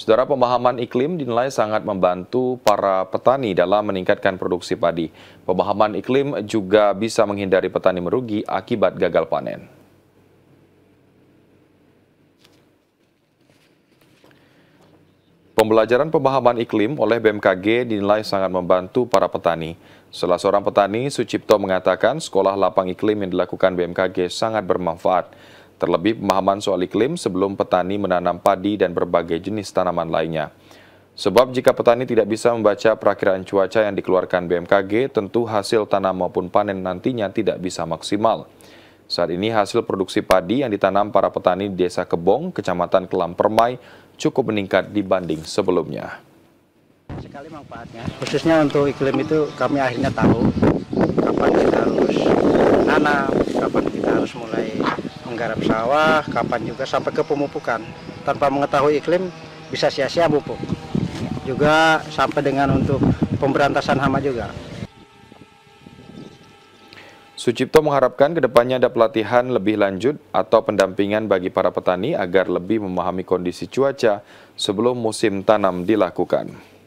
Saudara pemahaman iklim dinilai sangat membantu para petani dalam meningkatkan produksi padi. Pemahaman iklim juga bisa menghindari petani merugi akibat gagal panen. Pembelajaran pemahaman iklim oleh BMKG dinilai sangat membantu para petani. Salah seorang petani, Sucipto mengatakan sekolah lapang iklim yang dilakukan BMKG sangat bermanfaat terlebih pemahaman soal iklim sebelum petani menanam padi dan berbagai jenis tanaman lainnya. Sebab jika petani tidak bisa membaca perakiraan cuaca yang dikeluarkan BMKG, tentu hasil tanam maupun panen nantinya tidak bisa maksimal. Saat ini hasil produksi padi yang ditanam para petani di Desa Kebong, Kecamatan Kelam Permai, cukup meningkat dibanding sebelumnya. Sekali manfaatnya, khususnya untuk iklim itu kami akhirnya tahu kapan kita harus menggarap sawah, kapan juga sampai ke pemupukan. Tanpa mengetahui iklim bisa sia-sia pupuk. Juga sampai dengan untuk pemberantasan hama juga. Sucipto mengharapkan kedepannya ada pelatihan lebih lanjut atau pendampingan bagi para petani agar lebih memahami kondisi cuaca sebelum musim tanam dilakukan.